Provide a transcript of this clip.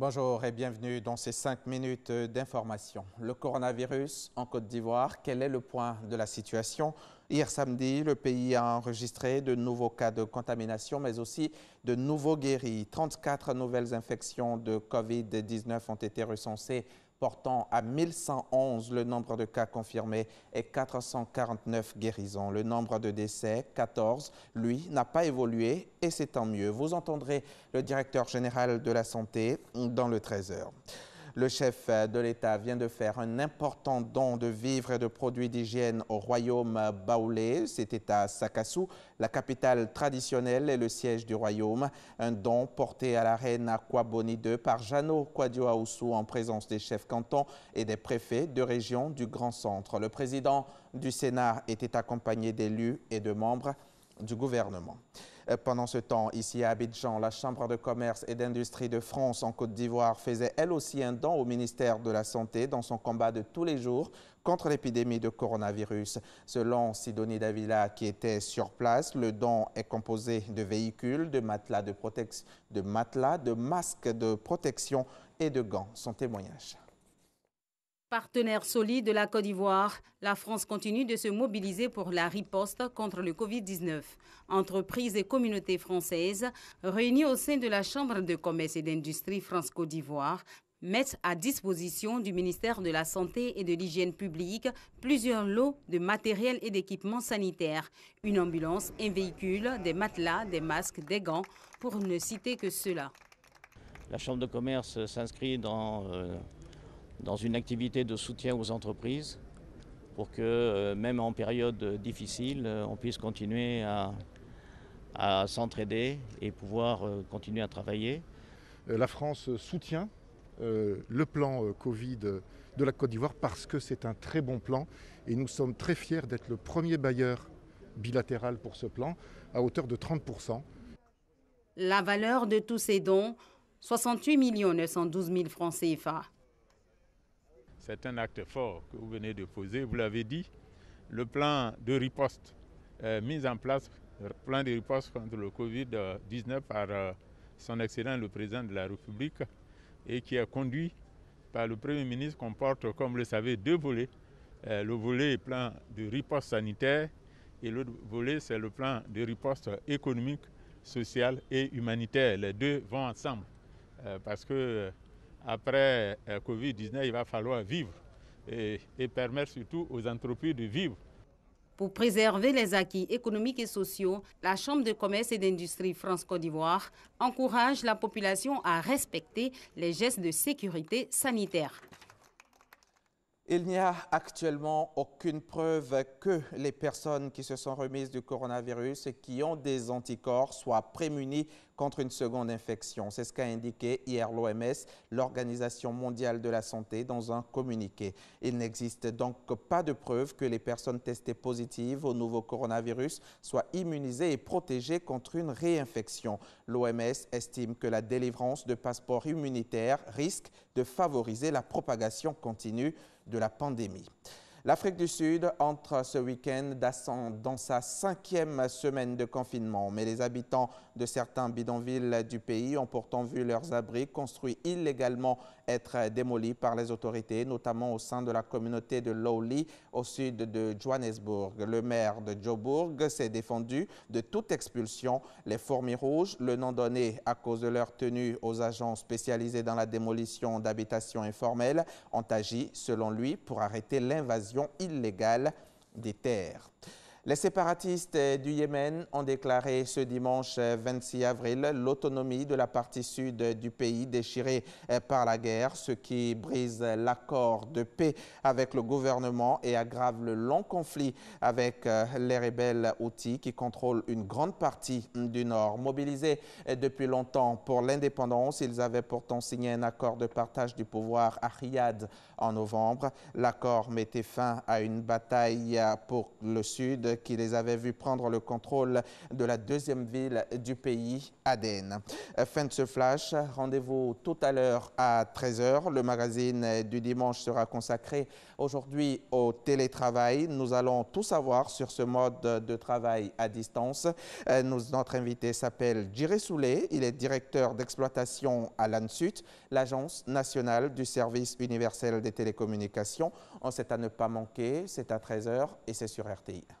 Bonjour et bienvenue dans ces cinq minutes d'information. Le coronavirus en Côte d'Ivoire, quel est le point de la situation Hier samedi, le pays a enregistré de nouveaux cas de contamination, mais aussi de nouveaux guéris. 34 nouvelles infections de COVID-19 ont été recensées portant à 1111 le nombre de cas confirmés et 449 guérisons. Le nombre de décès, 14, lui, n'a pas évolué et c'est tant mieux. Vous entendrez le directeur général de la Santé dans le 13h. Le chef euh, de l'État vient de faire un important don de vivres et de produits d'hygiène au royaume Baoulé. C'était à Sakassou, la capitale traditionnelle et le siège du royaume. Un don porté à la reine Akwaboni II par Jeannot Kwadio en présence des chefs cantons et des préfets de région du Grand Centre. Le président du Sénat était accompagné d'élus et de membres du gouvernement. Euh, pendant ce temps, ici à Abidjan, la Chambre de commerce et d'industrie de France en Côte d'Ivoire faisait elle aussi un don au ministère de la Santé dans son combat de tous les jours contre l'épidémie de coronavirus. Selon Sidonie Davila, qui était sur place, le don est composé de véhicules, de matelas de, de, masques de protection et de gants. Son témoignage. Partenaire solide de la Côte d'Ivoire, la France continue de se mobiliser pour la riposte contre le Covid-19. Entreprises et communautés françaises, réunies au sein de la Chambre de commerce et d'industrie France-Côte d'Ivoire, mettent à disposition du ministère de la Santé et de l'Hygiène publique plusieurs lots de matériel et d'équipements sanitaires, une ambulance, un véhicule, des matelas, des masques, des gants, pour ne citer que cela. La Chambre de commerce s'inscrit dans... Euh, dans une activité de soutien aux entreprises pour que euh, même en période difficile, euh, on puisse continuer à, s'entraider et pouvoir euh, continuer à travailler. La France soutient le plan Covid de la Côte d'Ivoire parce que c'est un très bon plan et nous sommes très fiers d'être le premier bailleur bilatéral pour ce plan à hauteur de 30%. La valeur de tous ces dons, 68 912 000 francs CFA c'est un acte fort que vous venez de poser. Vous l'avez dit, le plan de riposte euh, mis en place, le plan de riposte contre le Covid-19 par euh, son excellent, le Président de la République et qui est conduit par le Premier ministre comporte, comme vous le savez, deux volets. Euh, le volet plan de riposte sanitaire et l'autre volet, c'est le plan de riposte économique, social et humanitaire. Les deux vont ensemble parce que après euh, Covid-19, il va falloir vivre et permettre surtout aux entreprises de vivre. Pour préserver les acquis économiques et sociaux, la Chambre de commerce et d'industrie France-Côte d'Ivoire encourage la population à respecter les gestes de sécurité sanitaire. Il n'y a actuellement aucune preuve que les personnes qui se sont remises du coronavirus et qui ont des anticorps soient prémunies contre une seconde infection. C'est ce qu'a indiqué hier l'OMS, l'Organisation mondiale de la santé, dans un communiqué. Il n'existe donc pas de preuve que les personnes testées positives au nouveau coronavirus soient immunisées et protégées contre une réinfection. L'OMS estime que la délivrance de passeports immunitaires risque de favoriser la propagation continue de la pandémie. L'Afrique du Sud entre ce week-end dans sa cinquième semaine de confinement, mais les habitants de certains bidonvilles du pays ont pourtant vu leurs abris construits illégalement être euh, démolis par les autorités, notamment au sein de la communauté de Lowly au sud de Johannesburg. Le maire de Joburg s'est défendu de toute expulsion. Les fourmis rouges, le nom donné à cause de leur tenue aux agents spécialisés dans la démolition d'habitations informelles, ont agi, selon lui, pour arrêter l'invasion illégale des terres. Les séparatistes du Yémen ont déclaré ce dimanche 26 euh, avril l'autonomie de la partie sud du pays déchirée euh, par la guerre, ce qui brise l'accord de paix avec le gouvernement et aggrave le long conflit avec euh, les rebelles outils qui contrôlent une grande partie du nord. Mobilisés depuis longtemps pour l'indépendance, ils avaient pourtant signé un accord de partage du pouvoir à Riyad en novembre. L'accord mettait fin à une bataille pour le sud qui les avait vus prendre le contrôle de la deuxième ville du pays, Aden. Fin de ce flash, rendez-vous tout à l'heure à 13h. Le magazine du dimanche sera consacré aujourd'hui au télétravail. Nous allons tout savoir sur ce mode de travail à distance. Euh, notre invité s'appelle Jiré Soulé. Il est directeur d'exploitation à l'ANSUT, l'Agence nationale du service universel des télécommunications. On sait à ne pas manquer, c'est à 13h et c'est sur RTI.